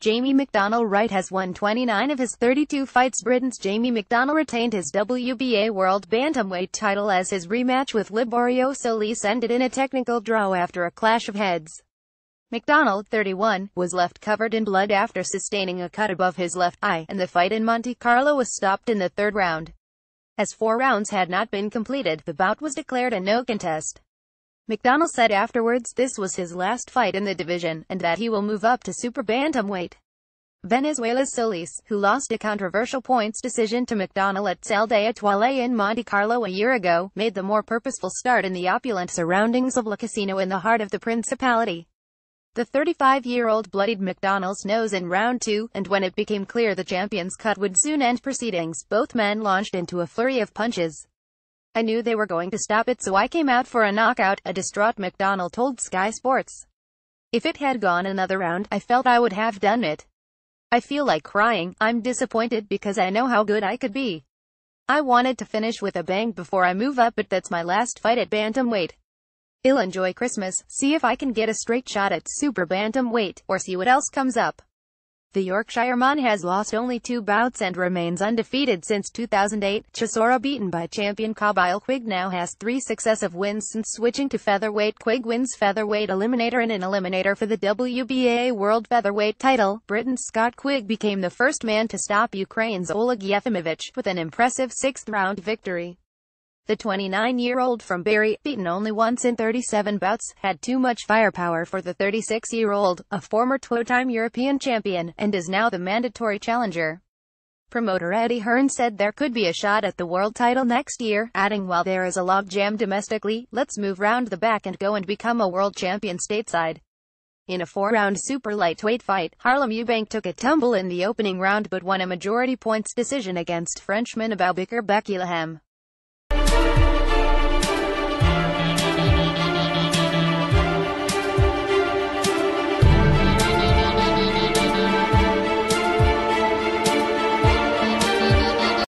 Jamie McDonnell Wright has won 29 of his 32 fights. Britain's Jamie McDonnell retained his WBA World Bantamweight title as his rematch with Liborio Solis ended in a technical draw after a clash of heads. McDonald, 31, was left covered in blood after sustaining a cut above his left eye, and the fight in Monte Carlo was stopped in the third round. As four rounds had not been completed, the bout was declared a no contest. McDonald said afterwards this was his last fight in the division, and that he will move up to super bantamweight. Venezuela's Solis, who lost a controversial points decision to McDonald at Sal de Etoile in Monte Carlo a year ago, made the more purposeful start in the opulent surroundings of La Casino in the heart of the principality. The 35-year-old bloodied McDonald's nose in round two, and when it became clear the champion's cut would soon end proceedings, both men launched into a flurry of punches. I knew they were going to stop it so I came out for a knockout, a distraught McDonald told Sky Sports. If it had gone another round, I felt I would have done it. I feel like crying, I'm disappointed because I know how good I could be. I wanted to finish with a bang before I move up but that's my last fight at bantamweight. I'll enjoy Christmas, see if I can get a straight shot at super bantamweight, or see what else comes up. The Yorkshireman has lost only two bouts and remains undefeated since 2008. Chisora beaten by champion Kabyle Quigg now has three successive wins since switching to featherweight. Quigg wins featherweight eliminator and an eliminator for the WBA World Featherweight title. Britain's Scott Quigg became the first man to stop Ukraine's Oleg Yefimovich with an impressive sixth-round victory. The 29-year-old from Barry, beaten only once in 37 bouts, had too much firepower for the 36-year-old, a former two-time European champion, and is now the mandatory challenger. Promoter Eddie Hearn said there could be a shot at the world title next year, adding while there is a logjam domestically, let's move round the back and go and become a world champion stateside. In a four-round super lightweight fight, Harlem Eubank took a tumble in the opening round but won a majority points decision against Frenchman Abubakar Bekilaham.